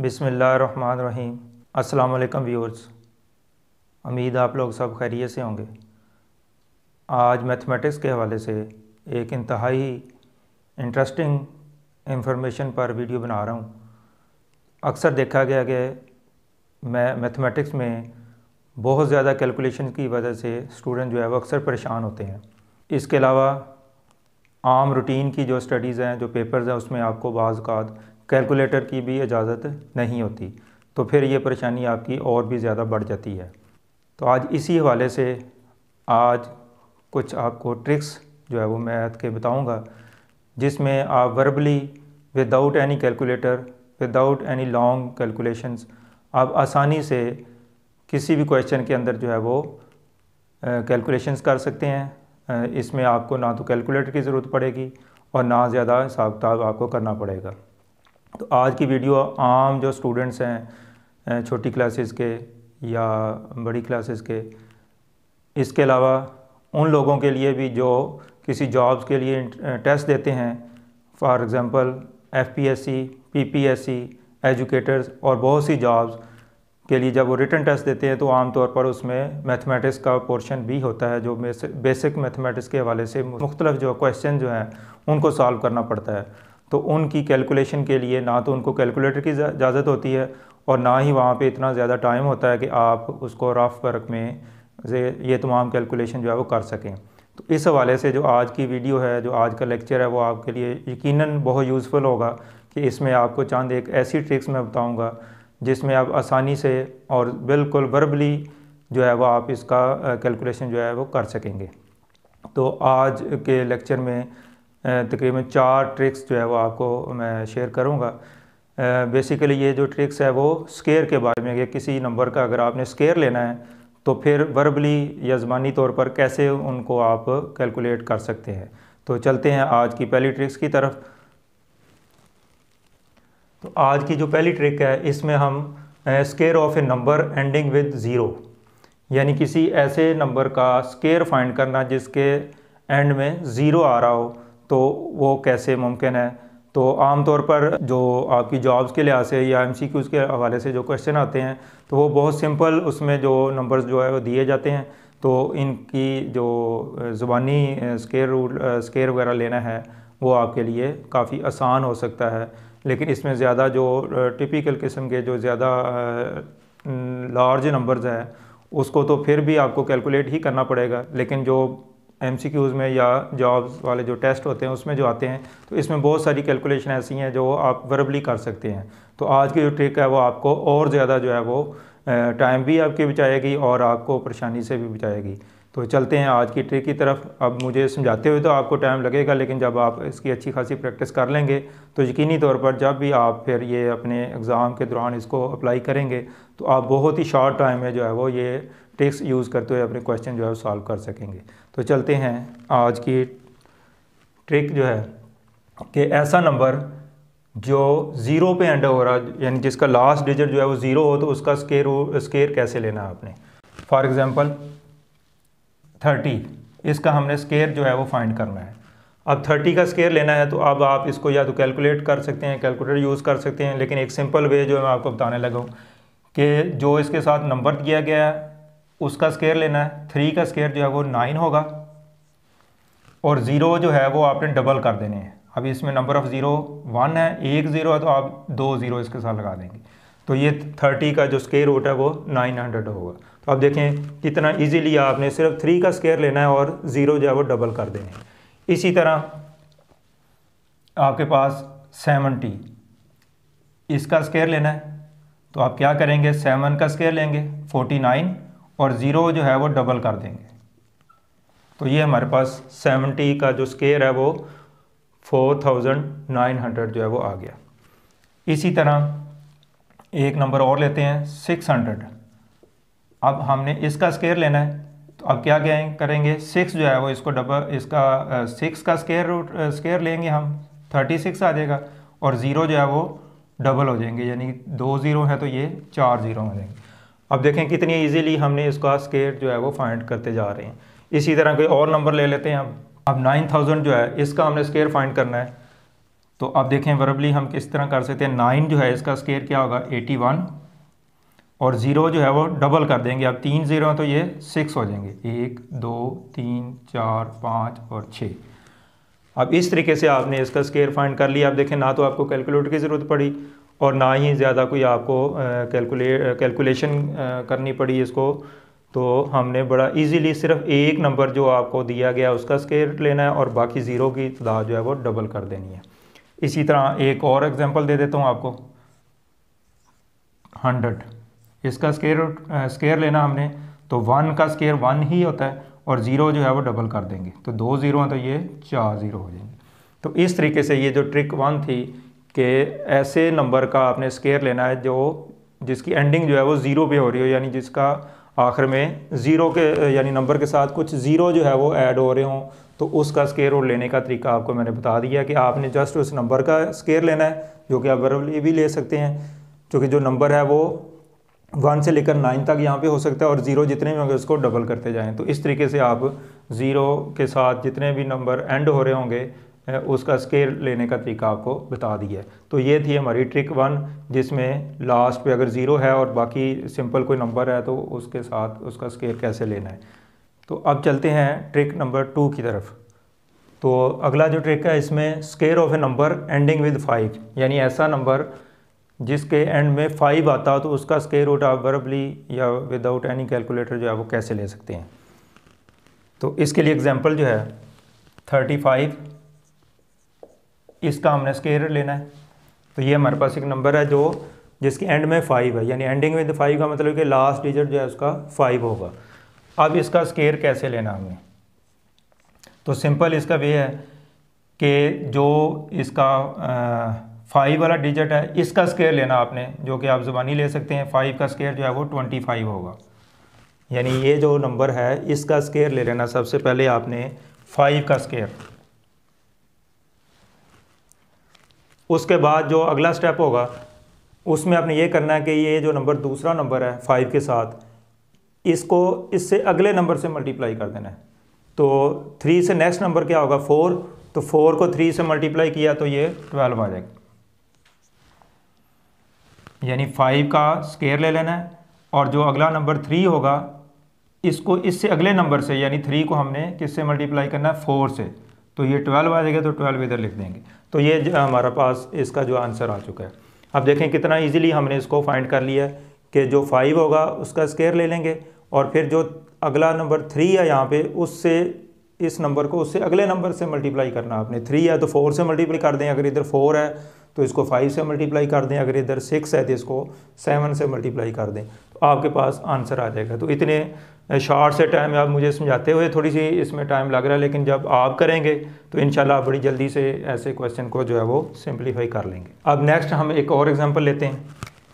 रही अल्लाम व्यूअर्स उम्मीद आप लोग सब खैरियत से होंगे आज मैथमेटिक्स के हवाले से एक इंतहाई इंटरेस्टिंग इंफॉर्मेशन पर वीडियो बना रहा हूँ अक्सर देखा गया कि मैं मैथमेटिक्स में बहुत ज़्यादा कैलकुलेशन की वजह से स्टूडेंट जो है वो अक्सर परेशान होते हैं इसके अलावा आम रूटीन की जो स्टडीज़ हैं जो पेपर्स हैं उसमें आपको बाज़ कैलकुलेटर की भी इजाज़त नहीं होती तो फिर ये परेशानी आपकी और भी ज़्यादा बढ़ जाती है तो आज इसी हवाले से आज कुछ आपको ट्रिक्स जो है वो मैथ के बताऊँगा जिसमें आप verbally without any calculator without any long calculations आप आसानी से किसी भी क्वेश्चन के अंदर जो है वो कैलकुलेशंस कर सकते हैं इसमें आपको ना तो कैलकुलेटर की ज़रूरत पड़ेगी और ना ज़्यादा हिसाब किताब आपको करना पड़ेगा तो आज की वीडियो आम जो स्टूडेंट्स हैं छोटी क्लासेस के या बड़ी क्लासेस के इसके अलावा उन लोगों के लिए भी जो किसी जॉब्स के लिए टेस्ट देते हैं for example FPSC PPSC educators और बहुत सी जॉब्स के लिए जब वो रिटर्न टेस्ट देते हैं तो आमतौर पर उसमें मैथमेटिक्स का पोर्शन भी होता है जो बेसिक मैथमेटिक्स के हवाले से मुख्तलिफ जो क्वेश्चन जो हैं उनको सॉल्व करना पड़ता है तो उनकी कैलकुलेशन के लिए ना तो उनको कैलकुलेटर की इजाज़त होती है और ना ही वहाँ पे इतना ज़्यादा टाइम होता है कि आप उसको रफ वर्क में से ये तमाम कैलकुलेशन जो है वो कर सकें तो इस हवाले से जो आज की वीडियो है जो आज का लेक्चर है वो आपके लिए यकीनन बहुत यूज़फुल होगा कि इसमें आपको चंद एक ऐसी ट्रिक्स मैं बताऊँगा जिसमें आप आसानी से और बिल्कुल वर्बली जो है वो आप इसका कैलकुलेशन जो है वो कर सकेंगे तो आज के लेक्चर में तकरीबन चार ट्रिक्स जो है वो आपको मैं शेयर करूँगा बेसिकली ये जो ट्रिक्स है वो स्केयर के बारे में कि किसी नंबर का अगर आपने स्केयर लेना है तो फिर वर्बली या ज़बानी तौर पर कैसे उनको आप कैलकुलेट कर सकते हैं तो चलते हैं आज की पहली ट्रिक्स की तरफ तो आज की जो पहली ट्रिक है इसमें हम square of a number ending with zero यानी किसी ऐसे नंबर का स्केयर फाइंड करना जिसके एंड में ज़ीरो आ रहा हो तो वो कैसे मुमकिन है तो आम तौर पर जो आपकी जॉब्स के लिहाज से या एम के हवाले से जो क्वेश्चन आते हैं तो वो बहुत सिंपल उसमें जो नंबर्स जो है वो दिए जाते हैं तो इनकी जो ज़ुबानी स्केयर रूल स्केयर वगैरह लेना है वो आपके लिए काफ़ी आसान हो सकता है लेकिन इसमें ज़्यादा जो टिपिकल किस्म के जो ज़्यादा लार्ज नंबर्स हैं उसको तो फिर भी आपको कैलकुलेट ही करना पड़ेगा लेकिन जो एम में या जॉब्स वाले जो टेस्ट होते हैं उसमें जो आते हैं तो इसमें बहुत सारी कैलकुलेशन ऐसी हैं जो आप वर्बली कर सकते हैं तो आज की जो ट्रिक है वो आपको और ज़्यादा जो है वो टाइम भी आपकी बचाएगी और आपको परेशानी से भी बचाएगी तो चलते हैं आज की ट्रिक की तरफ अब मुझे समझाते हुए तो आपको टाइम लगेगा लेकिन जब आप इसकी अच्छी खासी प्रैक्टिस कर लेंगे तो यकीनी तौर पर जब भी आप फिर ये अपने एग्ज़ाम के दौरान इसको अप्लाई करेंगे तो आप बहुत ही शॉर्ट टाइम में जो है वो ये ट्रिक्स यूज़ करते हुए अपने क्वेश्चन जो है सॉल्व कर सकेंगे तो चलते हैं आज की ट्रिक जो है कि ऐसा नंबर जो ज़ीरो पे एंड हो रहा यानी जिसका लास्ट डिजिट जो है वो ज़ीरो हो तो उसका स्केयर स्केयर कैसे लेना है आपने फॉर एग्ज़ाम्पल थर्टी इसका हमने स्केयर जो है वो फाइंड करना है अब थर्टी का स्केयर लेना है तो अब आप इसको या तो कैलकुलेट कर सकते हैं कैलकुलेटर यूज़ कर सकते हैं लेकिन एक सिंपल वे जो मैं आपको बताने लगा हूँ कि जो इसके साथ नंबर दिया गया है उसका स्केयर लेना है थ्री का स्केयर जो है वो नाइन होगा और ज़ीरो जो है वो आपने डबल कर देने हैं अब इसमें नंबर ऑफ़ ज़ीरो वन है एक ज़ीरो है तो आप दो ज़ीरो इसके साथ लगा देंगे तो ये थर्टी का जो स्केयर रूट है वो नाइन हंड्रेड होगा तो आप देखें कितना इजीली आपने सिर्फ थ्री का स्केयर लेना है और ज़ीरो जो है वो डबल कर देने हैं इसी तरह आपके पास सेवनटी इसका स्केयर लेना है तो आप क्या करेंगे सेवन का स्केयर लेंगे फोर्टी नाइन और ज़ीरो जो है वो डबल कर देंगे तो ये हमारे पास सेवेंटी का जो स्केयर है वो फोर थाउजेंड नाइन हंड्रेड जो है वो आ गया इसी तरह एक नंबर और लेते हैं सिक्स हंड्रेड अब हमने इसका स्केयर लेना है तो अब क्या क्या करेंगे सिक्स जो है वो इसको डबल इसका सिक्स का स्केयर रूट स्केयर लेंगे हम थर्टी सिक्स आ जाएगा और ज़ीरो जो है वो डबल हो जाएंगे यानी दो ज़ीरो हैं तो ये चार ज़ीरो हो जाएंगे अब देखें कितनी ईजीली हमने इसका स्केयर जो है वो फाइंड करते जा रहे हैं इसी तरह कोई और नंबर ले लेते हैं अब अब नाइन थाउजेंड जो है इसका हमने स्केयर फाइंड करना है तो अब देखें वरबली हम किस तरह कर सकते हैं नाइन जो है इसका स्केयर क्या होगा एटी वन और ज़ीरो जो है वो डबल कर देंगे अब तीन ज़ीरो हैं तो ये सिक्स हो जाएंगे एक दो तीन चार पाँच और छः अब इस तरीके से आपने इसका स्केयर फाइंड कर लिया अब देखें ना तो आपको कैलकुलेटर की ज़रूरत पड़ी और ना ही ज़्यादा कोई आपको कैलकुलेट कैलकुलेशन करनी पड़ी इसको तो हमने बड़ा इजीली सिर्फ एक नंबर जो आपको दिया गया उसका स्केयर लेना है और बाकी ज़ीरो की तदाद जो है वो डबल कर देनी है इसी तरह एक और एग्जांपल दे देता हूँ आपको हंड्रेड इसका स्केयर स्केयर लेना हमने तो वन का स्केयर वन ही होता है और ज़ीरो जो है वो डबल कर देंगे तो दो ज़ीरो हैं तो ये चार ज़ीरो हो जाएंगे तो इस तरीके से ये जो ट्रिक वन थी कि ऐसे नंबर का आपने स्केयर लेना है जो जिसकी एंडिंग जो है वो ज़ीरो पे हो रही हो यानी जिसका आखिर में ज़ीरो के यानी नंबर के साथ कुछ ज़ीरो जो है वो ऐड हो रहे हों तो उसका स्केयर और लेने का तरीका आपको मैंने बता दिया कि आपने जस्ट उस नंबर का स्केयर लेना है जो कि आप वर्बली भी ले सकते हैं क्योंकि जो नंबर है वो वन से लेकर नाइन तक यहाँ पे हो सकता है और ज़ीरो जितने भी होंगे उसको डबल करते जाएँ तो इस तरीके से आप ज़ीरो के साथ जितने भी नंबर एंड हो रहे होंगे उसका स्केल लेने का तरीका आपको बता दिया है तो ये थी हमारी ट्रिक वन जिसमें लास्ट पे अगर ज़ीरो है और बाकी सिंपल कोई नंबर है तो उसके साथ उसका स्केल कैसे लेना है तो अब चलते हैं ट्रिक नंबर टू की तरफ तो अगला जो ट्रिक है इसमें square of a number ending with five यानी ऐसा नंबर जिसके एंड में फाइव आता तो उसका स्केयर रूट आप वर्बली या विदाउट एनी कैलकुलेटर जो है वो कैसे ले सकते हैं तो इसके लिए एग्जांपल जो है थर्टी फाइव इसका हमने स्केयर लेना है तो ये हमारे पास एक नंबर है जो जिसके एंड में फाइव है यानी एंडिंग विद फाइव का मतलब कि लास्ट डिजिट जो है उसका फाइव होगा अब इसका स्केयर कैसे लेना हमने तो सिंपल इसका वे है कि जो इसका फाइव वाला डिजिट है इसका स्केयर लेना आपने जो कि आप ज़ुबानी ले सकते हैं फाइव का स्केयर जो है वो ट्वेंटी फाइव होगा यानी ये जो नंबर है इसका स्केयर ले लेना सबसे पहले आपने फाइव का स्केयर उसके बाद जो अगला स्टेप होगा उसमें आपने ये करना है कि ये जो नंबर दूसरा नंबर है फाइव के साथ इसको इससे अगले नंबर से मल्टीप्लाई कर देना है तो थ्री से नेक्स्ट नंबर क्या होगा फोर तो फोर को थ्री से मल्टीप्लाई किया तो ये ट्वेल्व आ जाएगा यानी फाइव का स्केयर ले लेना है और जो अगला नंबर थ्री होगा इसको इससे अगले नंबर से यानी थ्री को हमने किससे मल्टीप्लाई करना है फोर से तो ये ट्वेल्व आ जाएगा तो ट्वेल्व इधर लिख देंगे तो ये हमारा पास इसका जो आंसर आ चुका है अब देखें कितना इजीली हमने इसको फाइंड कर लिया है कि जो फाइव होगा उसका स्केयर ले लेंगे और फिर जो अगला नंबर थ्री है यहाँ पे उससे इस नंबर को उससे अगले नंबर से मल्टीप्लाई करना आपने थ्री है तो फोर से मल्टीप्लाई कर दें अगर इधर फोर है तो इसको फाइव से मल्टीप्लाई कर दें अगर इधर सिक्स है तो इसको सेवन से मल्टीप्लाई कर दें तो आपके पास आंसर आ जाएगा तो इतने शॉर्ट से टाइम आप मुझे समझाते हुए थोड़ी सी इसमें टाइम लग रहा है लेकिन जब आप करेंगे तो इन आप बड़ी जल्दी से ऐसे क्वेश्चन को जो है वो सिंप्लीफाई कर लेंगे अब नेक्स्ट हम एक और एग्जाम्पल लेते हैं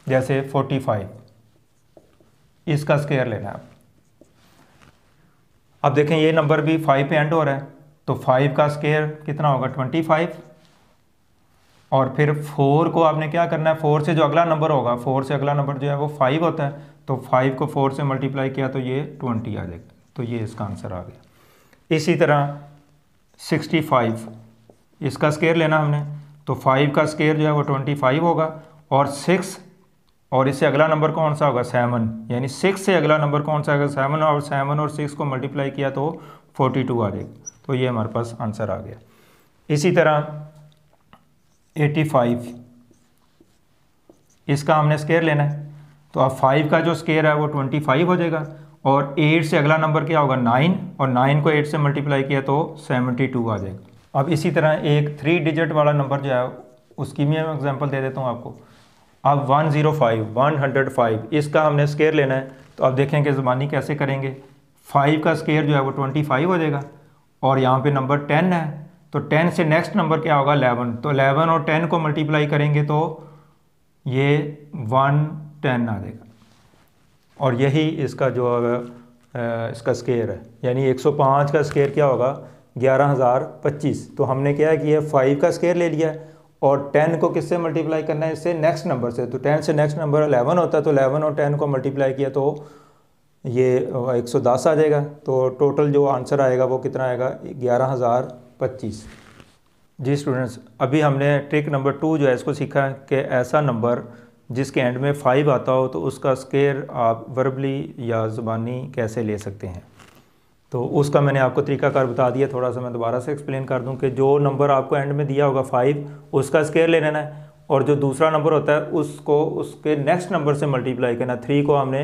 जैसे फोर्टी फाइव इसका स्केयर लेना है अब देखें ये नंबर भी फाइव पे एंड हो रहा है तो फाइव का स्केयर कितना होगा ट्वेंटी फाइव और फिर फोर को आपने क्या करना है फोर से जो अगला नंबर होगा फोर से अगला नंबर जो है वो फाइव होता है तो फाइव को फोर से मल्टीप्लाई किया तो ये ट्वेंटी आ जाएगा तो ये इसका आंसर आ गया इसी तरह सिक्सटी फाइव इसका स्केयर लेना हमने तो फाइव का स्केयर जो है वो ट्वेंटी फाइव होगा और सिक्स और इससे अगला नंबर कौन सा होगा सेवन यानी सिक्स से अगला नंबर कौन सा होगा सेवन और सेवन और सिक्स को मल्टीप्लाई किया तो फोर्टी टू आ जाएगा तो ये हमारे पास आंसर आ गया इसी तरह एटी फाइव इसका हमने स्केयर लेना है तो अब फाइव का जो स्केयर है वो ट्वेंटी फाइव हो जाएगा और एट से अगला नंबर क्या होगा नाइन और नाइन को एट से मल्टीप्लाई किया तो सेवेंटी टू आ जाएगा अब इसी तरह एक थ्री डिजिट वाला नंबर जो है उसकी भी मैं एग्जांपल दे देता हूँ आपको अब one zero five one hundred five इसका हमने स्केयर लेना है तो अब देखें कि ज़बानी कैसे करेंगे फाइव का स्केयर जो है वो ट्वेंटी फाइव हो जाएगा और यहाँ पे नंबर टेन है तो टेन से नेक्स्ट नंबर क्या होगा एलेवन तो अलेवन और टेन को मल्टीप्लाई करेंगे तो ये वन टेन आ जाएगा और यही इसका जो इसका स्केयर है यानी 105 का स्केयर क्या होगा ग्यारह हज़ार पच्चीस तो हमने क्या किया फाइव का स्केयर ले लिया है और टेन को किससे मल्टीप्लाई करना है इससे नेक्स्ट नंबर से तो टेन से नेक्स्ट नंबर अलेवन होता है तो अलेवन और टेन को मल्टीप्लाई किया तो ये 110 आ जाएगा तो टोटल जो आंसर आएगा वो कितना आएगा ग्यारह हज़ार पच्चीस जी स्टूडेंट्स अभी हमने ट्रिक नंबर टू जो है इसको सीखा कि ऐसा नंबर जिसके एंड में फाइव आता हो तो उसका स्केयर आप वर्बली या ज़ुबानी कैसे ले सकते हैं तो उसका मैंने आपको तरीकाकार बता दिया थोड़ा सा मैं दोबारा से एक्सप्लेन कर दूं कि जो नंबर आपको एंड में दिया होगा फाइव उसका स्केयर ले लेना है और जो दूसरा नंबर होता है उसको उसके नेक्स्ट नंबर से मल्टीप्लाई करना थ्री को हमने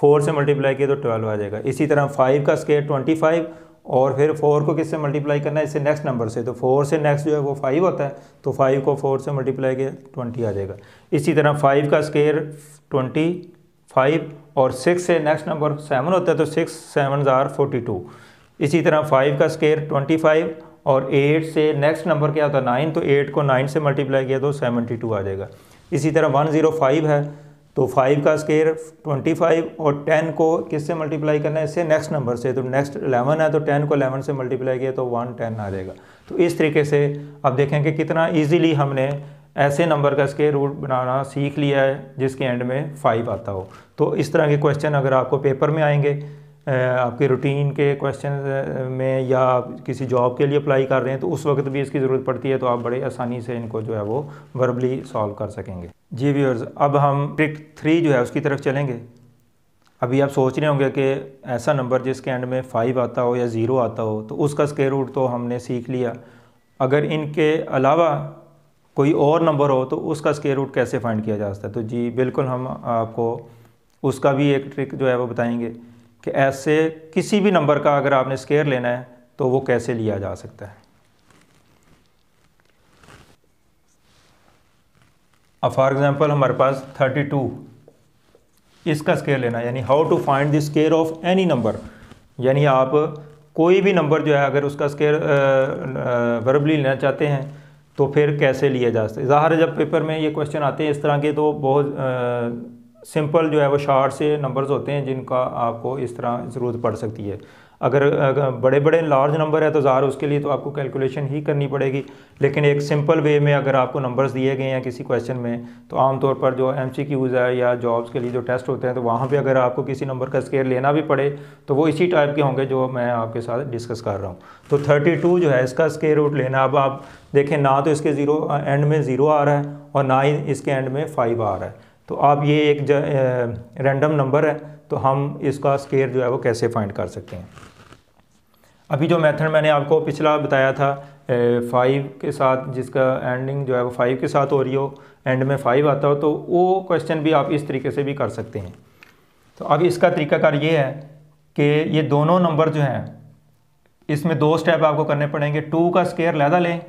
फोर से मल्टीप्लाई किया तो ट्वेल्व आ जाएगा इसी तरह फाइव का स्केयर ट्वेंटी फाइव और फिर फोर को किससे मल्टीप्लाई करना है इससे नेक्स्ट नंबर से तो फोर से नेक्स्ट जो है वो फाइव होता है तो फाइव को फोर से मल्टीप्लाई किया ट्वेंटी आ जाएगा इसी तरह फाइव का स्केयर ट्वेंटी फाइव और सिक्स से नेक्स्ट नंबर सेवन होता है तो six seven are forty two इसी तरह फाइव का स्केयर ट्वेंटी फाइव और एट से नेक्स्ट नंबर क्या होता है नाइन तो एट को नाइन से मल्टीप्लाई किया तो सेवेंटी टू आ जाएगा इसी तरह वन ज़ीरो फाइव है तो फाइव का स्केयर ट्वेंटी फाइव और टेन को किससे मल्टीप्लाई करना है इससे नेक्स्ट नंबर से तो नेक्स्ट एलेवन है तो टेन को एलेवन से मल्टीप्लाई किया तो वन टेन आ जाएगा तो इस तरीके से आप देखें कि कितना ईजीली हमने ऐसे नंबर का स्केयर रूट बनाना सीख लिया है जिसके एंड में फाइव आता हो तो इस तरह के क्वेश्चन अगर आपको पेपर में आएंगे आपके रूटीन के क्वेश्चन में या किसी जॉब के लिए अप्लाई कर रहे हैं तो उस वक्त भी इसकी ज़रूरत पड़ती है तो आप बड़े आसानी से इनको जो है वो वर्बली सॉल्व कर सकेंगे जी व्यूअर्स अब हम ट्रिक थ्री जो है उसकी तरफ चलेंगे अभी आप सोच रहे होंगे कि ऐसा नंबर जिसके एंड में फ़ाइव आता हो या ज़ीरो आता हो तो उसका स्केयर रूट तो हमने सीख लिया अगर इनके अलावा कोई और नंबर हो तो उसका स्केयर रूट कैसे फाइंड किया जा सकता है तो जी बिल्कुल हम आपको उसका भी एक ट्रिक जो है वो बताएंगे कि ऐसे किसी भी नंबर का अगर आपने स्केयर लेना है तो वो कैसे लिया जा सकता है अब फॉर एग्ज़ाम्पल हमारे पास 32 इसका स्केयर लेना यानी how to find the square of any number यानी आप कोई भी नंबर जो है अगर उसका स्केयर वर्बली लेना चाहते हैं तो फिर कैसे लिया जा सकता है ज़ाहिर जब पेपर में ये क्वेश्चन आते हैं इस तरह के तो बहुत आ, सिंपल जो है वो शार्ट से नंबर्स होते हैं जिनका आपको इस तरह ज़रूरत पड़ सकती है अगर, बड़े बड़े लार्ज नंबर है तो ज़ार उसके लिए तो आपको कैलकुलेशन ही करनी पड़ेगी लेकिन एक सिंपल वे में अगर आपको नंबर्स दिए गए हैं किसी क्वेश्चन में तो आमतौर पर जो एम सी क्यूज़ है या जॉब्स के लिए जो टेस्ट होते हैं तो वहाँ पर अगर आपको किसी नंबर का स्केयर लेना भी पड़े तो वो इसी टाइप के होंगे जो मैं आपके साथ डिस्कस कर रहा हूँ तो थर्टी टू जो है इसका स्केयर रूट लेना अब आप देखें ना तो इसके ज़ीरो एंड में ज़ीरो आ रहा है और ना ही इसके एंड में फाइव आ रहा है तो आप ये एक रैंडम नंबर है तो हम इसका स्केयर जो है वो कैसे फाइंड कर सकते हैं अभी जो मेथड मैंने आपको पिछला बताया था फाइव के साथ जिसका एंडिंग जो है वो फाइव के साथ हो रही हो एंड में फाइव आता हो तो वो क्वेश्चन भी आप इस तरीके से भी कर सकते हैं तो अब इसका तरीकाकार ये है कि ये दोनों नंबर जो हैं इसमें दो स्टेप आपको करने पड़ेंगे टू का स्केयर लहदा लें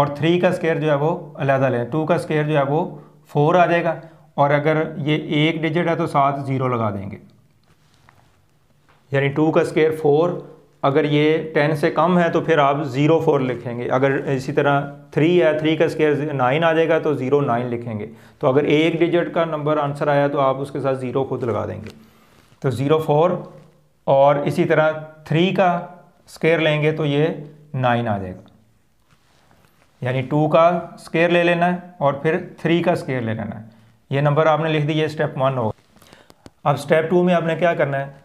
और थ्री का स्केयर जो है वो अलहदा लें टू का स्केयर जो है वो फोर आ जाएगा और अगर ये एक डिजिट है तो साथ ज़ीरो लगा देंगे यानी टू का स्केयर फोर अगर ये टेन से कम है तो फिर आप ज़ीरो फोर लिखेंगे अगर इसी तरह थ्री है थ्री का स्केयर नाइन आ जाएगा तो ज़ीरो नाइन लिखेंगे तो अगर एक डिजिट का नंबर आंसर आया तो आप उसके साथ ज़ीरो खुद लगा देंगे तो ज़ीरो फोर और इसी तरह थ्री का स्केयर लेंगे तो ये नाइन आ जाएगा यानी टू का स्केयर ले लेना है और फिर थ्री का स्केयर ले लेना है ये नंबर आपने लिख दिया स्टेप वन होगा अब स्टेप टू में आपने क्या करना है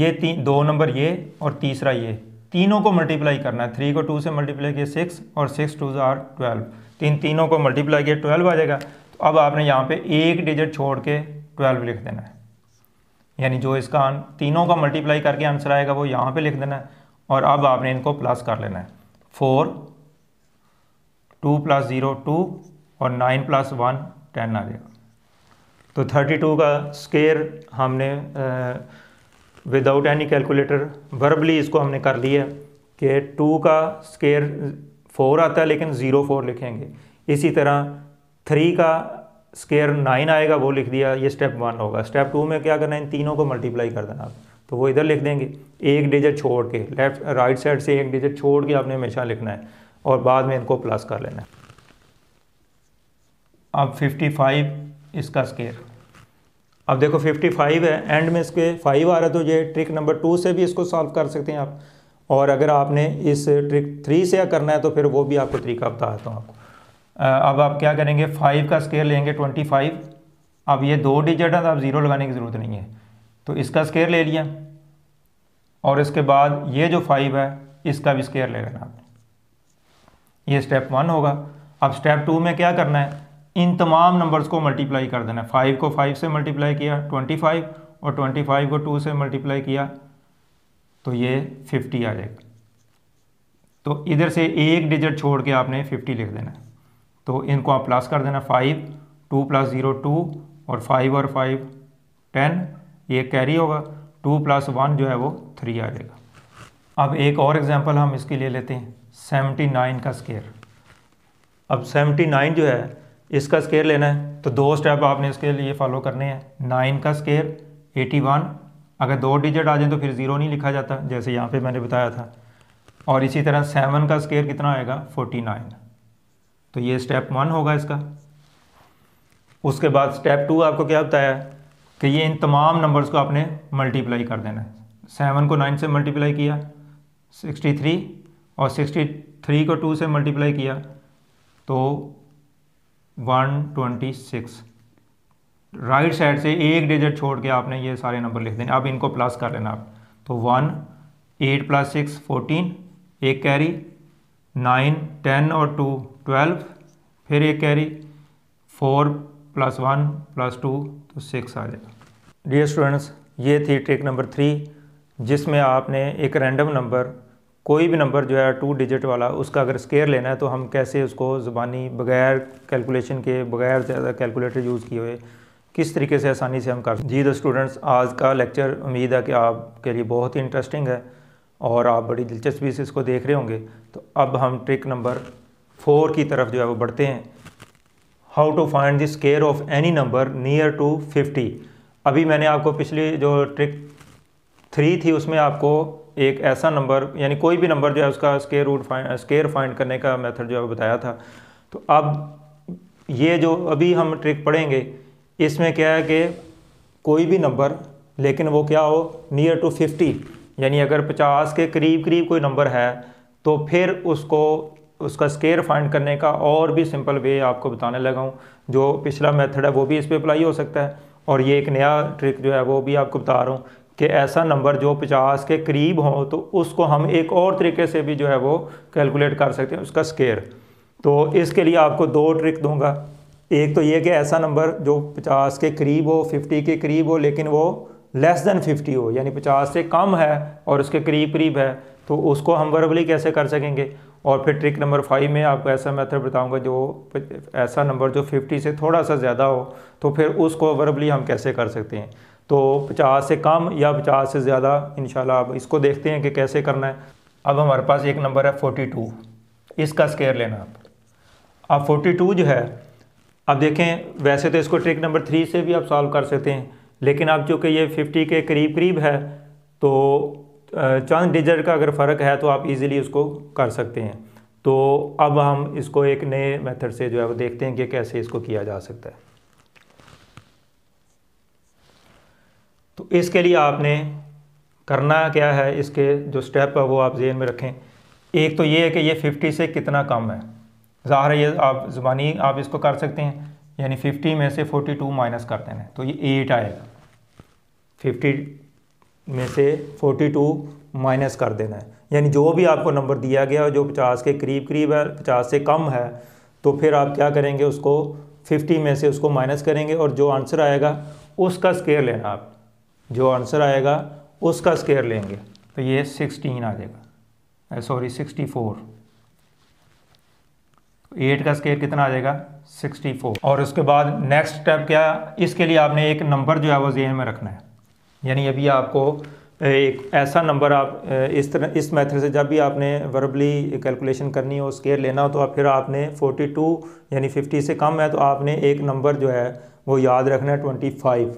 ये तीन दो नंबर ये और तीसरा ये तीनों को मल्टीप्लाई करना है थ्री को टू से मल्टीप्लाई किया सिक्स और सिक्स टू आर ट्वेल्व तीन तीनों को मल्टीप्लाई किया ट्वेल्व आ जाएगा तो अब आपने यहाँ पे एक डिजिट छोड़ के ट्वेल्व लिख देना है यानी जो इसका तीनों का मल्टीप्लाई करके आंसर आएगा वो यहाँ पे लिख देना है और अब आपने इनको प्लस कर लेना है four two plus zero two और नाइन प्लस वन टेन आ जाएगा तो थर्टी टू का स्केयर हमने विदाउट एनी कैलकुलेटर वर्बली इसको हमने कर लिया कि टू का स्केयर फोर आता है लेकिन ज़ीरो फोर लिखेंगे इसी तरह थ्री का स्केयर नाइन आएगा वो लिख दिया ये स्टेप वन होगा स्टेप टू में क्या करना है इन तीनों को मल्टीप्लाई कर देना आप तो वो इधर लिख देंगे एक डिजिट छोड़ के लेफ्ट राइट साइड से एक डिजिट छोड़ के आपने हमेशा लिखना है और बाद में इनको प्लस कर लेना है अब 55 इसका स्केयर अब देखो 55 है एंड में इसके 5 आ रहा है तो ये ट्रिक नंबर टू से भी इसको सॉल्व कर सकते हैं आप और अगर आपने इस ट्रिक थ्री से करना है तो फिर वो भी आपको तरीका बता देता हूँ आपको अब आप क्या करेंगे फाइव का स्केयर लेंगे ट्वेंटी फाइव अब ये दो डिजिट है तो आप ज़ीरो लगाने की ज़रूरत नहीं है तो इसका स्केयर ले लिया और इसके बाद ये जो फाइव है इसका भी स्केयर ले लेना आपने ये स्टेप वन होगा अब स्टेप टू में क्या करना है इन तमाम नंबर्स को मल्टीप्लाई कर देना है फाइव को फाइव से मल्टीप्लाई किया ट्वेंटी फाइव और ट्वेंटी फाइव को टू से मल्टीप्लाई किया तो ये फिफ्टी आ जाएगा तो इधर से एक डिजिट छोड़ के आपने फिफ्टी लिख देना है तो इनको आप प्लस कर देना five two plus zero two और फाइव और फाइव टेन ये कैरी होगा टू प्लस वन जो है वो थ्री आ जाएगा अब एक और एग्ज़ाम्पल हम इसके लिए लेते हैं सेवेंटी नाइन का स्केयर अब सेवेंटी नाइन जो है इसका स्केयर लेना है तो दो स्टेप आपने इसके लिए फॉलो करने हैं नाइन का स्केयर एटी वन अगर दो डिजिट आ जाए तो फिर ज़ीरो नहीं लिखा जाता जैसे यहाँ पे मैंने बताया था और इसी तरह सेवन का स्केयर कितना आएगा फोर्टी नाइन तो ये स्टेप वन होगा इसका उसके बाद स्टेप टू आपको क्या बताया कि ये इन तमाम नंबर्स को आपने मल्टीप्लाई कर देना है सेवन को नाइन से मल्टीप्लाई किया सिक्सटी थ्री और 63 को टू से मल्टीप्लाई किया तो 126 राइट साइड से एक डिजिट छोड़ के आपने ये सारे नंबर लिख देने अब इनको प्लस कर लेना आप तो one eight plus six fourteen एक कैरी नाइन टेन और टू ट्वेल्व फिर एक carry four plus one plus two तो सिक्स आ जाएगा डियर स्टूडेंट्स ये थी ट्रिक नंबर थ्री जिसमें आपने एक रैंडम नंबर कोई भी नंबर जो है टू डिजिट वाला उसका अगर स्केयर लेना है तो हम कैसे उसको ज़ुबानी बगैर कैलकुलेशन के बगैर ज़्यादा कैलकुलेटर यूज़ किए हुए किस तरीके से आसानी से हम कर जी द तो स्टूडेंट्स आज का लेक्चर उम्मीद है कि आपके लिए बहुत ही इंटरेस्टिंग है और आप बड़ी दिलचस्पी से इसको देख रहे होंगे तो अब हम ट्रिक नंबर फोर की तरफ जो है वो बढ़ते हैं how to find the square of any number near to fifty अभी मैंने आपको पिछली जो ट्रिक थ्री थी उसमें आपको एक ऐसा नंबर यानी कोई भी नंबर जो है उसका square root find square find करने का मेथड जो है बताया था तो अब ये जो अभी हम ट्रिक पढ़ेंगे इसमें क्या है कि कोई भी नंबर लेकिन वो क्या हो नियर टू फिफ्टी यानी अगर पचास के करीब करीब कोई नंबर है तो फिर उसको उसका स्केयर फाइंड करने का और भी सिंपल वे आपको बताने लगा हूँ जो पिछला मेथड है वो भी इस पर अप्लाई हो सकता है और ये एक नया ट्रिक जो है वो भी आपको बता रहा हूँ कि ऐसा नंबर जो 50 के करीब हो तो उसको हम एक और तरीके से भी जो है वो कैलकुलेट कर सकते हैं उसका स्केयर तो इसके लिए आपको दो ट्रिक दूंगा एक तो ये कि ऐसा नंबर जो 50 के करीब हो 50 के करीब हो लेकिन वो लेस देन 50 हो यानी 50 से कम है और उसके करीब करीब है तो उसको हम वर्बली कैसे कर सकेंगे और फिर ट्रिक नंबर फाइव में आपको ऐसा मेथड बताऊंगा जो ऐसा नंबर जो 50 से थोड़ा सा ज़्यादा हो तो फिर उसको वर्बली हम कैसे कर सकते हैं तो 50 से कम या 50 से ज़्यादा इन आप इसको देखते हैं कि कैसे करना है अब हमारे पास एक नंबर है 42 इसका स्केयर लेना आप अब 42 जो है अब देखें वैसे तो इसको ट्रिक नंबर थ्री से भी आप सॉल्व कर सकते हैं लेकिन अब चूँकि ये 50 के करीब करीब है तो चंद डिजिट का अगर फ़र्क है तो आप इजीली उसको कर सकते हैं तो अब हम इसको एक नए मेथड से जो है वो देखते हैं कि कैसे इसको किया जा सकता है तो इसके लिए आपने करना क्या है इसके जो स्टेप है वो आप जेन में रखें एक तो ये है कि ये 50 से कितना कम है ज़ाहिर है ये आप ज़ुबानी आप इसको कर सकते हैं यानी 50 में से 42 माइनस कर देना है तो ये 8 आएगा 50 में से 42 माइनस कर देना है यानी जो भी आपको नंबर दिया गया जो 50 के करीब करीब है 50 से कम है तो फिर आप क्या करेंगे उसको 50 में से उसको माइनस करेंगे और जो आंसर आएगा उसका स्केयर लेना आप जो आंसर आएगा उसका स्केयर लेंगे तो ये सिक्सटीन आ जाएगा सॉरी सिक्सटी फोर एट का स्केयर कितना आ जाएगा सिक्सटी फोर और उसके बाद नेक्स्ट स्टेप क्या इसके लिए आपने एक नंबर जो है वो जेन में रखना है यानी अभी आपको एक ऐसा नंबर आप इस तरह इस मेथड से जब भी आपने वर्बली कैलकुलेशन करनी हो स्केयर लेना हो तो आप फिर आपने 42 यानी 50 से कम है तो आपने एक नंबर जो है वो याद रखना है 25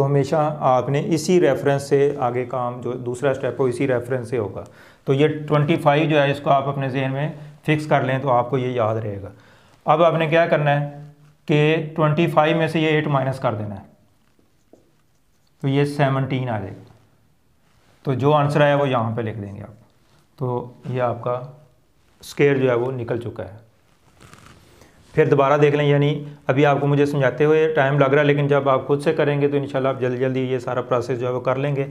तो हमेशा आपने इसी रेफरेंस से आगे काम जो दूसरा स्टेप हो इसी रेफरेंस से होगा तो ये 25 जो है इसको आप अपने जहन में फिक्स कर लें तो आपको ये याद रहेगा अब आपने क्या करना है कि 25 में से ये 8 माइनस कर देना है तो ये 17 आ जाएगा तो जो आंसर आया वो यहाँ पे लिख देंगे आप तो ये आपका स्केयर जो है वो निकल चुका है फिर दोबारा देख लें यानी अभी आपको मुझे समझाते हुए टाइम लग रहा है लेकिन जब आप खुद से करेंगे तो इन आप जल्दी जल्दी ये सारा प्रोसेस जो है वो कर लेंगे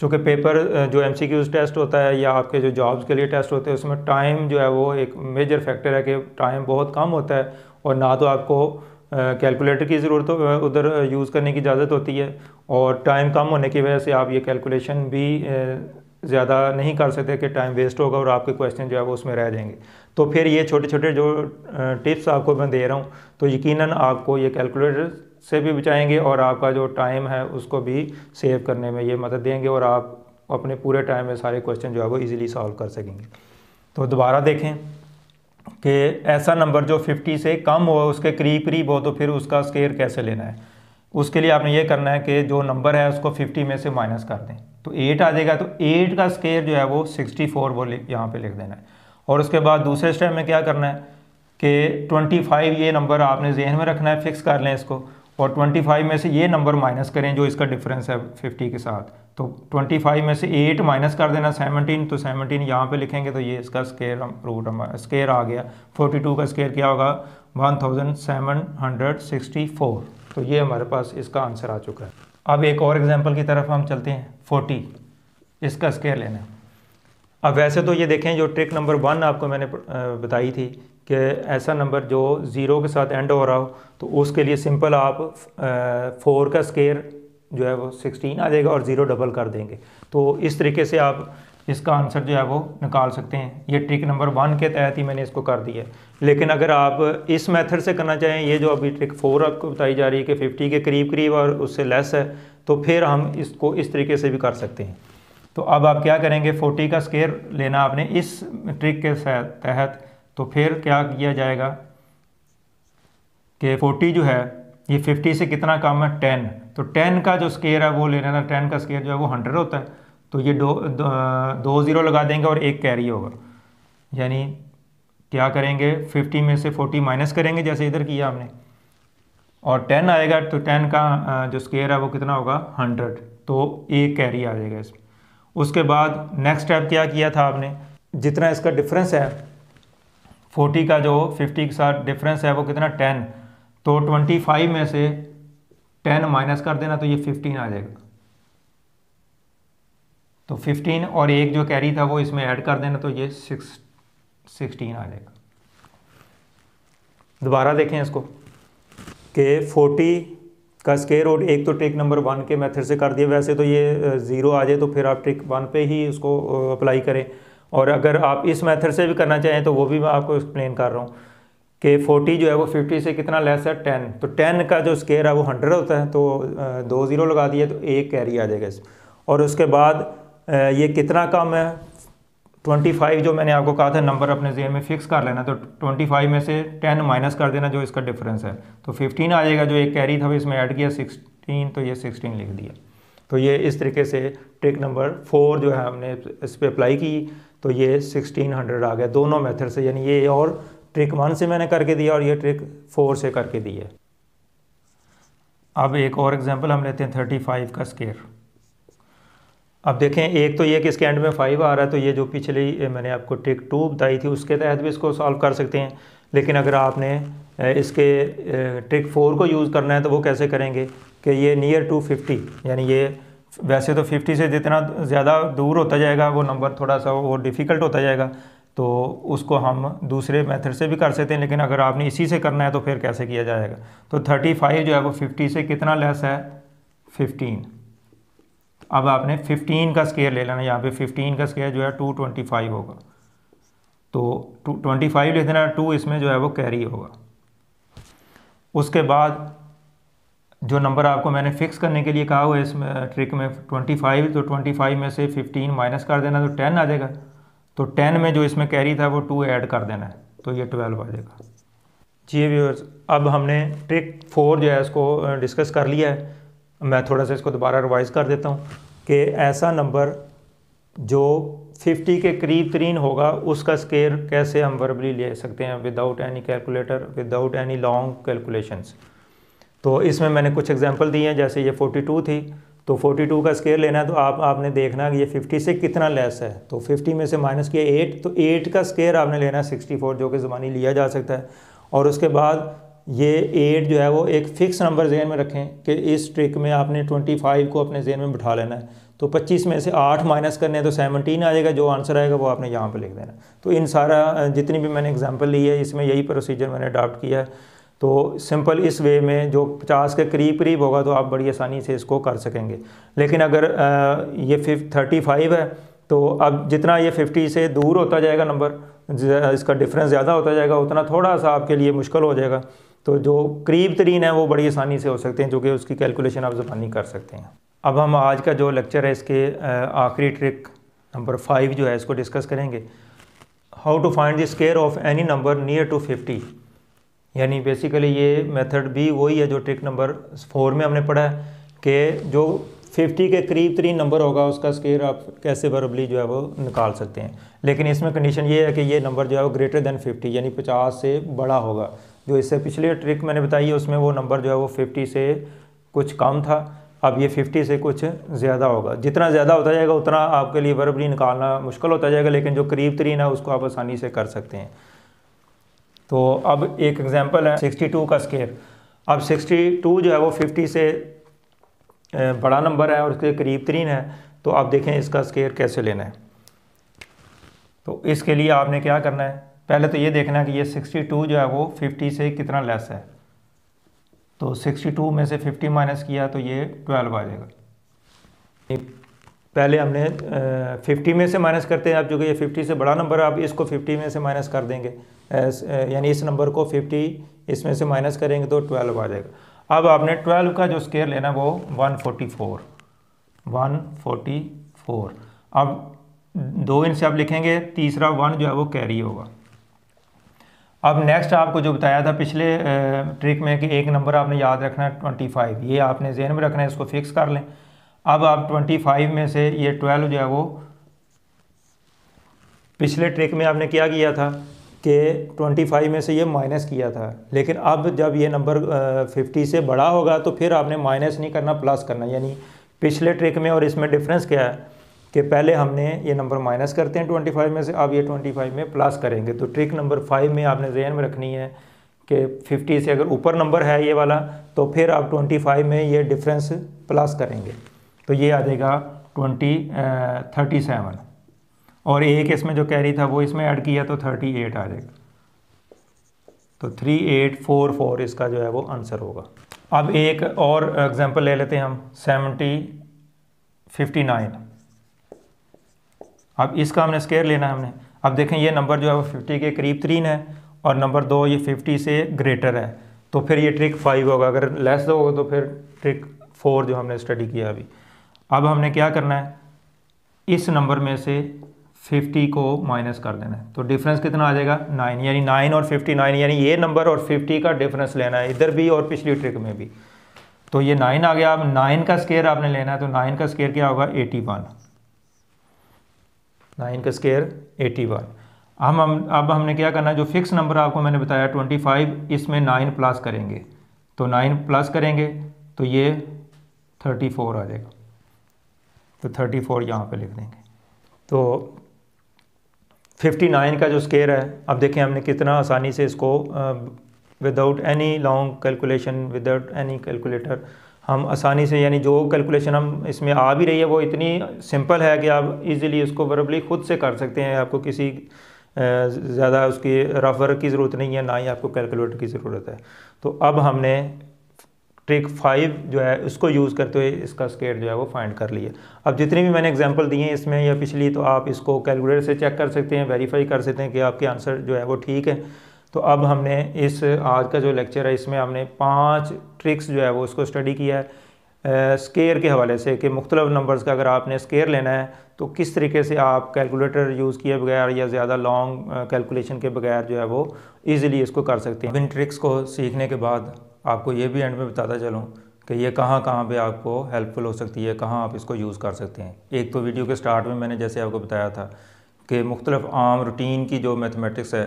चूँकि पेपर जो एम टेस्ट होता है या आपके जो जॉब्स के लिए टेस्ट होते हैं उसमें टाइम जो है वो एक मेजर फैक्टर है कि टाइम बहुत कम होता है और ना तो आपको कैलकुलेटर की ज़रूरत उधर यूज़ करने की इजाज़त होती है और टाइम कम होने की वजह से आप ये कैलकुलेशन भी ज़्यादा नहीं कर सकते कि टाइम वेस्ट होगा और आपके क्वेश्चन जो है वो उसमें रह जाएंगे तो फिर ये छोटे छोटे जो टिप्स आपको मैं दे रहा हूँ तो यकीन आपको ये कैलकुलेटर से भी बचाएंगे और आपका जो टाइम है उसको भी सेव करने में ये मदद देंगे और आप अपने पूरे टाइम में सारे क्वेश्चन जो है वो ईज़िली सॉल्व कर सकेंगे तो दोबारा देखें कि ऐसा नंबर जो 50 से कम हो उसके करीब करीब हो तो फिर उसका स्केयर कैसे लेना है उसके लिए आपने ये करना है कि जो नंबर है उसको 50 में से माइनस कर दें तो 8 आ जाएगा तो 8 का स्केयर जो है वो 64 वो यहाँ पर लिख देना है और उसके बाद दूसरे स्टेप में क्या करना है कि 25 ये नंबर आपने जहन में रखना है फिक्स कर लें इसको और 25 में से ये नंबर माइनस करें जो इसका डिफरेंस है 50 के साथ तो 25 में से 8 माइनस कर देना 17 तो 17 यहाँ पे लिखेंगे तो ये इसका स्केयर रूट हमारा स्केयर आ गया 42 का स्केयर क्या होगा 1764 तो ये हमारे पास इसका आंसर आ चुका है अब एक और एग्जाम्पल की तरफ हम चलते हैं 40 इसका स्केयर लेना है अब वैसे तो ये देखें जो ट्रिक नंबर वन आपको मैंने बताई थी कि ऐसा नंबर जो ज़ीरो के साथ एंड हो रहा हो तो उसके लिए सिंपल आप फोर का स्केयर जो है वो सिक्सटीन आ जाएगा और ज़ीरो डबल कर देंगे तो इस तरीके से आप इसका आंसर जो है वो निकाल सकते हैं ये ट्रिक नंबर वन के तहत ही मैंने इसको कर दिया है लेकिन अगर आप इस मेथड से करना चाहें ये जो अभी ट्रिक फोर आपको बताई जा रही है कि फिफ्टी के करीब करीब और उससे लेस है तो फिर हम इसको इस तरीके से भी कर सकते हैं तो अब आप क्या करेंगे फोर्टी का स्केयर लेना आपने इस ट्रिक के तहत तो फिर क्या किया जाएगा कि फोर्टी जो है ये फिफ्टी से कितना कम है टेन तो टेन का जो स्केयर है वो ले लेना टेन का स्केयर जो है वो हंड्रेड होता है तो ये दो दो, दो ज़ीरो लगा देंगे और एक कैरी होगा यानी क्या करेंगे फिफ्टी में से 40 माइनस करेंगे जैसे इधर किया हमने और टेन आएगा तो टेन का जो स्केयर है वो कितना होगा हंड्रेड तो एक कैरी आ जाएगा इसमें उसके बाद नेक्स्ट स्टेप क्या किया था आपने जितना इसका डिफरेंस है फोर्टी का जो फिफ्टी के साथ डिफरेंस है वो कितना टेन तो ट्वेंटी फाइव में से टेन माइनस कर देना तो ये फिफ्टीन आ जाएगा तो फिफ्टीन और एक जो कैरी था वो इसमें ऐड कर देना तो ये सिक्स सिक्सटीन आ जाएगा दोबारा देखें इसको कि फोर्टी का स्केयर और एक तो ट्रिक नंबर वन के मेथड से कर दिया वैसे तो ये ज़ीरो आ जाए तो फिर आप ट्रिक वन पे ही उसको अप्लाई करें और अगर आप इस मेथड से भी करना चाहें तो वो भी मैं आपको एक्सप्लेन कर रहा हूँ कि फोर्टी जो है वो फिफ्टी से कितना लेस है टेन तो टेन का जो स्केयर है वो हंड्रेड होता है तो दो ज़ीरो लगा दिए तो एक कैरी आ जाएगा इस और उसके बाद ये कितना कम है 25 जो मैंने आपको कहा था नंबर अपने जेन में फिक्स कर लेना तो 25 में से 10 माइनस कर देना जो इसका डिफरेंस है तो 15 आ जाएगा जो एक कैरी था इसमें ऐड किया 16 तो ये 16 लिख दिया तो ये इस तरीके से ट्रिक नंबर फोर जो है हमने इस पर अप्लाई की तो ये 1600 आ गया दोनों मेथड से यानी ये और ट्रिक वन से मैंने करके दिया और ये ट्रिक फोर से करके दी है अब एक और एग्जाम्पल हम लेते हैं थर्टी फाइव का स्केयर अब देखें एक तो ये कि इसके एंड में फाइव आ रहा है तो ये जो पिछली मैंने आपको ट्रिक टू बताई थी उसके तहत भी इसको सॉल्व कर सकते हैं लेकिन अगर आपने इसके ट्रिक फोर को यूज़ करना है तो वो कैसे करेंगे कि ये नियर टू फिफ्टी यानी ये वैसे तो फिफ्टी से जितना ज़्यादा दूर होता जाएगा वो नंबर थोड़ा सा वो डिफ़िकल्ट होता जाएगा तो उसको हम दूसरे मेथड से भी कर सकते हैं लेकिन अगर आपने इसी से करना है तो फिर कैसे किया जाएगा तो थर्टी फाइव जो है वो फिफ्टी से कितना लेस है फिफ्टीन अब आपने 15 का स्केयर ले लेना यहाँ पे 15 का स्केयर जो है 225 होगा तो 225 लिख देना टू इसमें जो है वो कैरी होगा उसके बाद जो नंबर आपको मैंने फिक्स करने के लिए कहा हुआ है इसमें ट्रिक में 25 तो 25 में से 15 माइनस कर देना तो 10 आ जाएगा तो 10 में जो इसमें कैरी था वो 2 ऐड कर देना है तो ये 12 आ जाएगा जी व्यूअर्स अब हमने ट्रिक फोर जो है इसको डिस्कस कर लिया है मैं थोड़ा सा इसको दोबारा रिवाइज़ कर देता हूँ कि ऐसा नंबर जो 50 के करीब तरीन होगा उसका स्केयर कैसे हम वर्बली ले सकते हैं without any calculator without any long calculations तो इसमें मैंने कुछ एग्जांपल दिए हैं जैसे ये 42 थी तो 42 का स्केयर लेना है तो आप आपने देखना कि ये 50 से कितना लेस है तो 50 में से माइनस किया 8 तो 8 का स्केयर आपने लेना है सिक्सटी जो कि ज़बानी लिया जा सकता है और उसके बाद ये एट जो है वो एक फ़िक्स नंबर जहन में रखें कि इस ट्रिक में आपने ट्वेंटी फाइव को अपने जहन में बिठा लेना है तो पच्चीस में से आठ माइनस करने हैं तो सेवनटीन आ जाएगा जो आंसर आएगा वो आपने यहाँ पर लिख देना तो इन सारा जितनी भी मैंने एग्जाम्पल ली है इसमें यही प्रोसीजर मैंने अडाप्ट किया है तो सिंपल इस वे में जो पचास के करीब करीब होगा तो आप बड़ी आसानी से इसको कर सकेंगे लेकिन अगर ये फिफ थर्टी फाइव है तो अब जितना ये फिफ्टी से दूर होता जाएगा नंबर इसका डिफरेंस ज़्यादा होता जाएगा उतना थोड़ा सा आपके लिए मुश्किल हो जाएगा तो जो करीब तरीन है वो बड़ी आसानी से हो सकते हैं जो कि उसकी कैलकुलेशन आप ज़बानी कर सकते हैं अब हम आज का जो लेक्चर है इसके आखिरी ट्रिक नंबर फाइव जो है इसको डिस्कस करेंगे how to find the square of any number near to fifty यानी बेसिकली ये मेथड भी वही है जो ट्रिक नंबर फोर में हमने पढ़ा है कि जो फिफ्टी के करीब तरीन नंबर होगा उसका स्केयर आप कैसे वर्बली जो है वो निकाल सकते हैं लेकिन इसमें कंडीशन ये है कि ये नंबर जो है वो ग्रेटर दैन फिफ्टी यानी पचास से बड़ा होगा जो इससे पिछली ट्रिक मैंने बताई है उसमें वो नंबर जो है वो फिफ्टी से कुछ कम था अब ये फिफ्टी से कुछ ज़्यादा होगा जितना ज़्यादा होता जाएगा उतना आपके लिए भी निकालना मुश्किल होता जाएगा लेकिन जो करीब तरीन है उसको आप आसानी से कर सकते हैं तो अब एक एग्जाम्पल है सिक्सटी टू का स्केयर अब सिक्सटी टू जो है वो फिफ्टी से बड़ा नंबर है और उसके करीब तरीन है तो आप देखें इसका स्केयर कैसे लेना है तो इसके लिए आपने क्या करना है पहले तो ये देखना कि ये 62 जो है वो 50 से कितना लेस है तो 62 में से 50 माइनस किया तो ये 12 आ जाएगा पहले हमने आ, 50 में से माइनस करते हैं अब जो कि ये 50 से बड़ा नंबर है अब इसको 50 में से माइनस कर देंगे यानी इस नंबर को 50 इसमें से माइनस करेंगे तो 12 आ जाएगा अब आपने 12 का जो स्केयर लेना वो 144 144 अब दो से आप लिखेंगे तीसरा वन जो है वो कैरी होगा अब नेक्स्ट आपको जो बताया था पिछले ट्रिक में कि एक नंबर आपने याद रखना है ट्वेंटी फाइव ये आपने जहन में रखना है इसको फिक्स कर लें अब आप ट्वेंटी फाइव में से ये ट्वेल्व जो है वो पिछले ट्रिक में आपने क्या किया था कि ट्वेंटी फाइव में से ये माइनस किया था लेकिन अब जब ये नंबर फिफ्टी से बड़ा होगा तो फिर आपने माइनस नहीं करना प्लस करना यानी पिछले ट्रिक में और इसमें डिफरेंस क्या है कि पहले हमने ये नंबर माइनस करते हैं 25 में से अब ये 25 में प्लस करेंगे तो ट्रिक नंबर फाइव में आपने जहन में रखनी है कि 50 से अगर ऊपर नंबर है ये वाला तो फिर आप 25 में ये डिफरेंस प्लस करेंगे तो ये आ जाएगा ट्वेंटी थर्टी सेवन और एक इसमें जो कैरी था वो इसमें ऐड किया तो थर्टी एट आ जाएगा तो थ्री एट फोर फोर इसका जो है वो आंसर होगा अब एक और एग्जाम्पल ले लेते हैं हम सेवेंटी फिफ्टी नाइन अब इसका हमने स्केयर लेना है हमने अब देखें ये नंबर जो है वो फिफ्टी के करीब तीन है और नंबर दो ये फिफ्टी से ग्रेटर है तो फिर ये ट्रिक फाइव होगा अगर लेस होगा तो फिर ट्रिक फोर जो हमने स्टडी किया अभी अब हमने क्या करना है इस नंबर में से 50 को माइनस कर देना है तो डिफरेंस कितना आ जाएगा 9 यानी 9 और 59 यानी ये नंबर और 50 का डिफरेंस लेना है इधर भी और पिछली ट्रिक में भी तो ये 9 आ गया अब 9 का स्केयर आपने लेना है तो 9 का स्केयर क्या होगा 81 नाइन का स्केयर एटी वन हम हम अब हमने क्या करना है जो फिक्स नंबर आपको मैंने बताया ट्वेंटी फाइव इसमें नाइन प्लस करेंगे तो नाइन प्लस करेंगे तो ये थर्टी फोर आ जाएगा तो थर्टी फोर यहाँ पर लिख देंगे तो फिफ्टी नाइन का जो स्केयर है अब देखें हमने कितना आसानी से इसको without any long calculation without any calculator हम आसानी से यानी जो कैलकुलेशन हम इसमें आ भी रही है वो इतनी सिंपल है कि आप इजीली इसको बरबली खुद से कर सकते हैं आपको किसी ज़्यादा उसकी रफर की ज़रूरत नहीं है ना ही आपको कैलकुलेटर की ज़रूरत है तो अब हमने ट्रिक फाइव जो है उसको यूज़ करते हुए इसका स्केट जो है वो फाइंड कर लिया अब जितनी भी मैंने एग्जाम्पल दिए हैं इसमें या पिछली तो आप इसको कैलकुलेटर से चेक कर सकते हैं वेरीफाई कर सकते हैं कि आपके आंसर जो है वो ठीक है तो अब हमने इस आज का जो लेक्चर है इसमें हमने पाँच ट्रिक्स जो है वो उसको स्टडी किया है स्केयर के हवाले से कि मुख्तलिफ नंबर्स का अगर आपने स्केयर लेना है तो किस तरीके से आप कैलकुलेटर यूज़ किए बगैर या ज़्यादा लॉन्ग कैलकुलेशन के बगैर जो है वो ईज़िली इसको कर सकते हैं इन ट्रिक्स को सीखने के बाद आपको ये भी एंड में बताता चलूँ कि ये कहाँ कहाँ पे आपको हेल्पफुल हो सकती है कहाँ आप इसको यूज़ कर सकते हैं एक तो वीडियो के स्टार्ट में मैंने जैसे आपको बताया था कि मुख्तलिफ आम रूटीन की जो मैथमेटिक्स है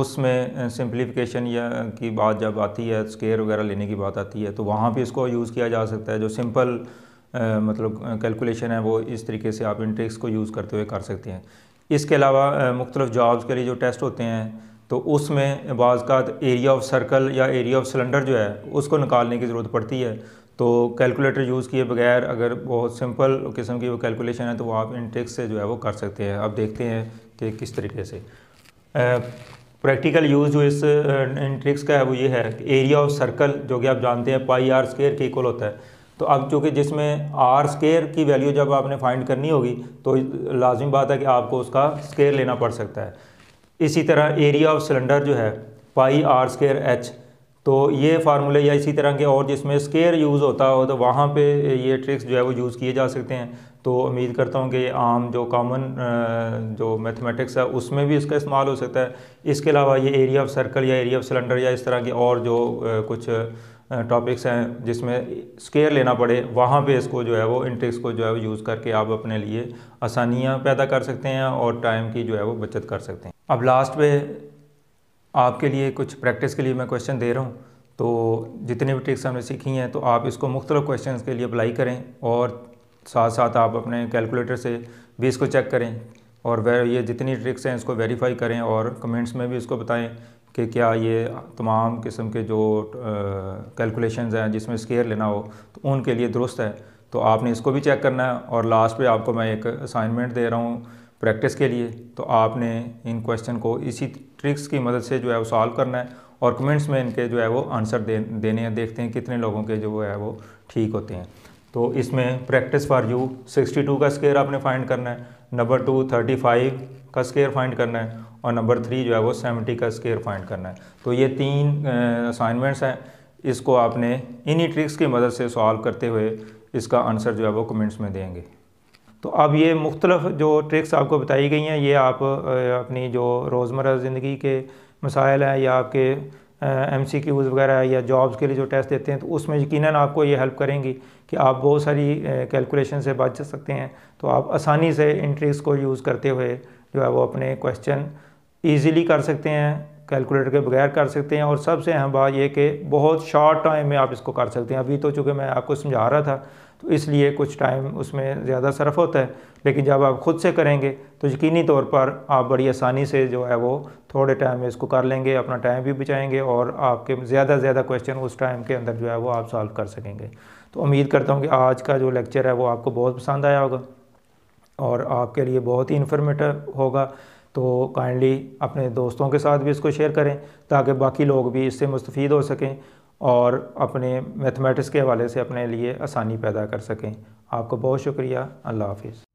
उसमें सिंप्लीफिकेशन या की बात जब आती है स्केयर वगैरह लेने की बात आती है तो वहाँ भी इसको यूज़ किया जा सकता है जो सिंपल आ, मतलब कैलकुलेशन है वो इस तरीके से आप इन ट्रिक्स को यूज़ करते हुए कर सकते हैं इसके अलावा मुख्तलिफ जॉब्स के लिए जो टेस्ट होते हैं तो उसमें बाज़ का एरिया ऑफ सर्कल या एरिया ऑफ सिलेंडर जो है उसको निकालने की ज़रूरत पड़ती है तो कैलकुलेटर यूज़ किए बगैर अगर बहुत सिंपल किस्म की वो कैलकुलेशन है तो वो आप इन ट्रिक्स से जो है वो कर सकते हैं अब देखते हैं कि किस तरीके से प्रैक्टिकल यूज जो इस इन ट्रिक्स का है वो ये है एरिया ऑफ सर्कल जो कि आप जानते हैं पाई आर स्केयर के इक्वल होता है तो अब चूँकि जिसमें आर स्केयर की वैल्यू जब आपने फाइंड करनी होगी तो लाजमी बात है कि आपको उसका स्केयर लेना पड़ सकता है इसी तरह एरिया ऑफ सिलेंडर जो है पाई आर स्केयर एच तो ये फार्मूले या इसी तरह के और जिसमें स्केयर यूज़ होता हो तो वहाँ पे ये ट्रिक्स जो है वो यूज़ किए जा सकते हैं तो उम्मीद करता हूँ कि आम जो कॉमन जो मैथमेटिक्स है उसमें भी इसका इस्तेमाल हो सकता है इसके अलावा ये एरिया ऑफ सर्कल या एरिया ऑफ सिलेंडर या इस तरह के और जो कुछ टॉपिक्स हैं जिसमें स्केयर लेना पड़े वहाँ पे इसको जो है वो इंटेक्स को जो है वो यूज़ करके आप अपने लिए आसानियाँ पैदा कर सकते हैं और टाइम की जो है वो बचत कर सकते हैं अब लास्ट पे आपके लिए कुछ प्रैक्टिस के लिए मैं क्वेश्चन दे रहा हूँ तो जितने भी ट्रिक्स हमने सीखी हैं तो आप इसको मुख्तलिफ़ क्वेश्चन के लिए अप्लाई करें और साथ साथ आप अपने कैलकुलेटर से भी इसको चेक करें और ये जितनी ट्रिक्स हैं इसको वेरीफाई करें और कमेंट्स में भी इसको बताएं कि क्या ये तमाम किस्म के जो कैलकुलेशंस हैं जिसमें स्केयर लेना हो तो उनके लिए दुरुस्त है तो आपने इसको भी चेक करना है और लास्ट पे आपको मैं एक असाइनमेंट दे रहा हूँ प्रैक्टिस के लिए तो आपने इन क्वेश्चन को इसी ट्रिक्स की मदद से जो है वो सॉल्व करना है और कमेंट्स में इनके जो है वो आंसर दे देने हैं देखते हैं कितने लोगों के जो है वो ठीक होते हैं तो इसमें प्रैक्टिस फॉर यू 62 का स्केयर आपने फाइंड करना है नंबर टू 35 का स्केयर फाइंड करना है और नंबर थ्री जो है वो 70 का स्केयर फाइंड करना है तो ये तीन असाइनमेंट्स हैं इसको आपने इन्हीं ट्रिक्स की मदद से सॉल्व करते हुए इसका आंसर जो है वो कमेंट्स में देंगे तो अब ये मुख्तलफ़ जो ट्रिक्स आपको बताई गई हैं ये आप अपनी जो रोज़मर ज़िंदगी के मसाइल हैं या आपके एम सी क्यूज़ वगैरह या जॉब्स के लिए जो टेस्ट देते हैं तो उसमें यकीन आपको ये हेल्प करेंगी कि आप बहुत सारी कैलकुलेशन से बच सकते हैं तो आप आसानी से इंट्रीज को यूज़ करते हुए जो है वो अपने क्वेश्चन ईजीली कर सकते हैं कैलकुलेटर के बगैर कर सकते हैं और सबसे अहम बात यह कि बहुत शॉर्ट टाइम में आप इसको कर सकते हैं अभी तो चूँकि मैं आपको समझा रहा था तो इसलिए कुछ टाइम उसमें ज़्यादा सर्फ होता है लेकिन जब आप ख़ुद से करेंगे तो यकीनी तौर पर आप बड़ी आसानी से जो है वो थोड़े टाइम में इसको कर लेंगे अपना टाइम भी बचाएंगे और आपके ज़्यादा से ज़्यादा क्वेश्चन उस टाइम के अंदर जो है वो आप सॉल्व कर सकेंगे तो उम्मीद करता हूँ कि आज का जो लेक्चर है वो आपको बहुत पसंद आया होगा और आपके लिए बहुत ही इन्फॉर्मेटिव होगा तो काइंडली अपने दोस्तों के साथ भी इसको शेयर करें ताकि बाकी लोग भी इससे मुस्तफ़ हो सकें और अपने मैथमेटिक्स के हवाले से अपने लिए आसानी पैदा कर सकें आपका बहुत शुक्रिया अल्लाह हाफिज़